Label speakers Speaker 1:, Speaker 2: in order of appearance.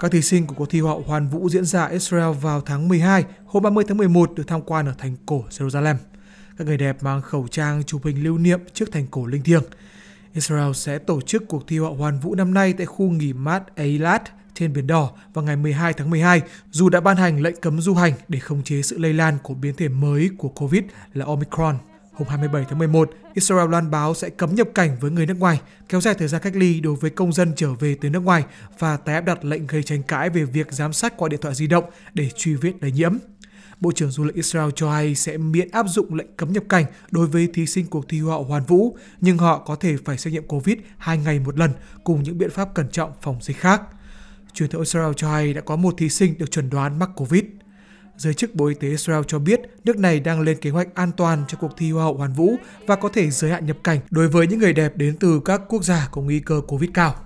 Speaker 1: Các thí sinh của cuộc thi hậu hoàn vũ diễn ra Israel vào tháng 12, hôm 30 tháng 11 được tham quan ở thành cổ Jerusalem. Các người đẹp mang khẩu trang chụp hình lưu niệm trước thành cổ linh thiêng. Israel sẽ tổ chức cuộc thi hậu hoàn vũ năm nay tại khu nghỉ mát Eilat trên Biển Đỏ vào ngày 12 tháng 12, dù đã ban hành lệnh cấm du hành để khống chế sự lây lan của biến thể mới của COVID là Omicron. Hôm 27 tháng 11, Israel loan báo sẽ cấm nhập cảnh với người nước ngoài, kéo dài thời gian cách ly đối với công dân trở về từ nước ngoài và tái áp đặt lệnh gây tranh cãi về việc giám sát qua điện thoại di động để truy vết lây nhiễm. Bộ trưởng Du lịch Israel cho hay sẽ miễn áp dụng lệnh cấm nhập cảnh đối với thí sinh cuộc thi Hoa Hoàn Vũ, nhưng họ có thể phải xét nghiệm COVID 2 ngày một lần cùng những biện pháp cẩn trọng phòng dịch khác. Truyền thông Israel cho hay đã có một thí sinh được chuẩn đoán mắc COVID. Giới chức Bộ Y tế Israel cho biết nước này đang lên kế hoạch an toàn cho cuộc thi Hoa hậu Hoàn Vũ và có thể giới hạn nhập cảnh đối với những người đẹp đến từ các quốc gia có nguy cơ Covid cao.